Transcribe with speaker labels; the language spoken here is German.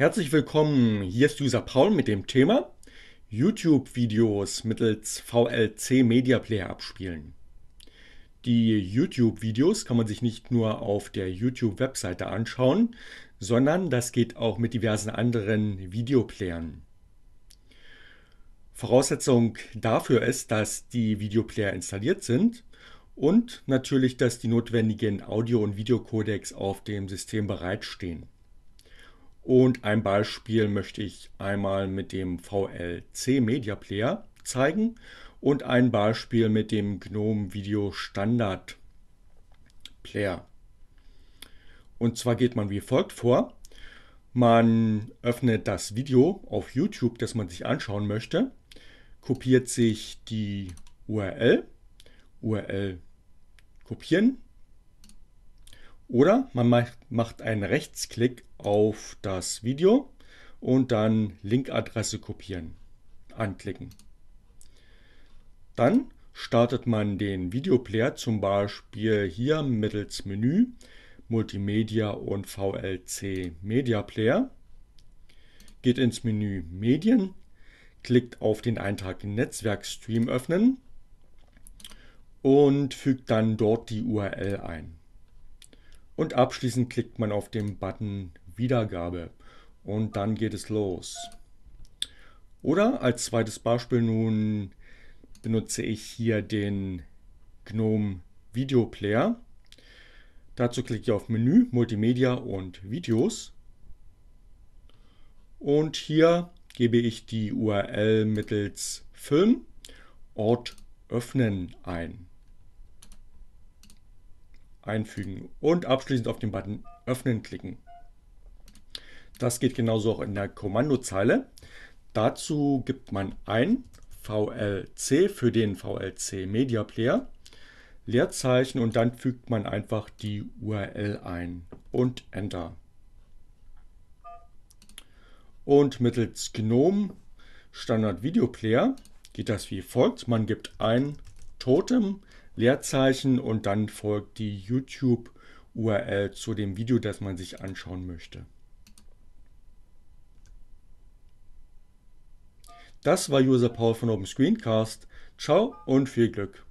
Speaker 1: Herzlich willkommen, hier ist User Paul mit dem Thema YouTube-Videos mittels VLC Media Player abspielen. Die YouTube-Videos kann man sich nicht nur auf der YouTube-Webseite anschauen, sondern das geht auch mit diversen anderen Videoplayern. Voraussetzung dafür ist, dass die Videoplayer installiert sind und natürlich, dass die notwendigen Audio- und Videocodecs auf dem System bereitstehen. Und ein Beispiel möchte ich einmal mit dem VLC Media Player zeigen und ein Beispiel mit dem GNOME Video Standard Player. Und zwar geht man wie folgt vor. Man öffnet das Video auf YouTube, das man sich anschauen möchte, kopiert sich die URL, URL kopieren, oder man macht einen Rechtsklick auf das Video und dann Linkadresse kopieren anklicken. Dann startet man den Videoplayer zum Beispiel hier mittels Menü Multimedia und VLC Media Player. Geht ins Menü Medien, klickt auf den Eintrag Netzwerkstream öffnen und fügt dann dort die URL ein. Und abschließend klickt man auf den Button Wiedergabe und dann geht es los. Oder als zweites Beispiel nun benutze ich hier den GNOME Video Player. Dazu klicke ich auf Menü, Multimedia und Videos. Und hier gebe ich die URL mittels Film, Ort öffnen ein einfügen und abschließend auf den Button Öffnen klicken. Das geht genauso auch in der Kommandozeile. Dazu gibt man ein VLC für den VLC Media Player, Leerzeichen und dann fügt man einfach die URL ein und Enter. Und mittels GNOME Standard Video Player geht das wie folgt. Man gibt ein Totem Leerzeichen und dann folgt die YouTube-URL zu dem Video, das man sich anschauen möchte. Das war User Paul von Open Screencast. Ciao und viel Glück!